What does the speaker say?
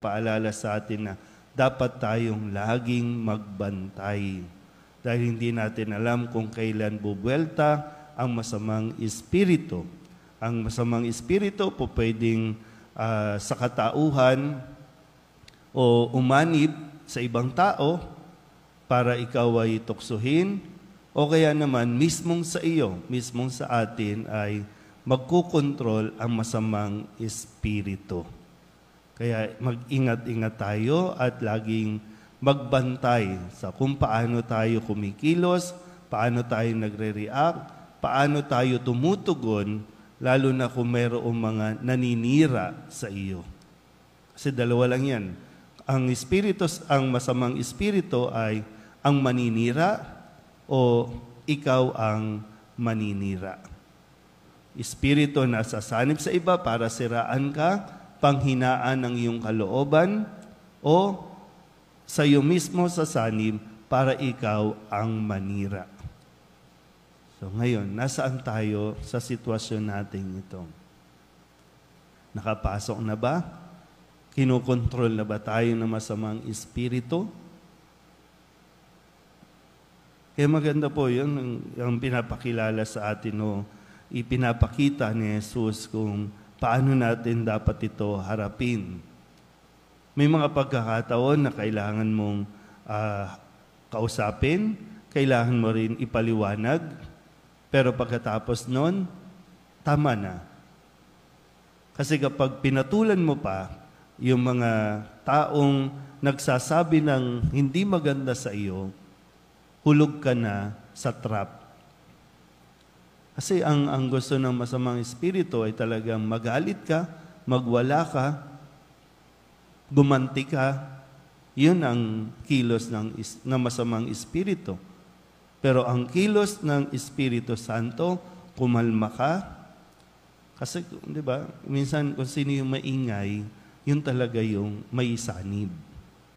paalala sa atin na dapat tayong laging magbantay dahil hindi natin alam kung kailan bubwelta ang masamang espiritu. Ang masamang espiritu po pwedeng uh, sa katauhan o umanib sa ibang tao para ikaw ay tuksuhin o kaya naman mismong sa iyo, mismong sa atin ay magkukontrol ang masamang espiritu. Kaya mag-ingat-ingat tayo at laging magbantay sa kung paano tayo kumikilos, paano tayo nagre-react, paano tayo tumutugon, lalo na kung mayroong mga naninira sa iyo. Kasi dalawa lang yan. Ang espiritus, ang masamang espiritu ay ang maninira o ikaw ang maninira. Espiritu na sasanib sa iba para siraan ka, panghinaan ng iyong kalooban o sa iyo mismo sa sanib para ikaw ang manira. So ngayon, nasaan tayo sa sitwasyon natin ito? Nakapasok na ba? Kinokontrol na ba tayo ng masamang espiritu? Kaya maganda po yun, ang, pinapakilala sa atin o ipinapakita ni Jesus kung paano natin dapat ito harapin. May mga pagkakataon na kailangan mong uh, kausapin, kailangan mo rin ipaliwanag, pero pagkatapos nun, tama na. Kasi kapag pinatulan mo pa yung mga taong nagsasabi ng hindi maganda sa iyo, hulog ka na sa trap kasi ang, ang gusto ng masamang espiritu ay talagang magalit ka, magwala ka, gumanti ka. Yun ang kilos ng, ng masamang espiritu. Pero ang kilos ng Espiritu Santo, kumalma ka. Kasi, di ba, minsan kung sino yung maingay, yun talaga yung may sanib.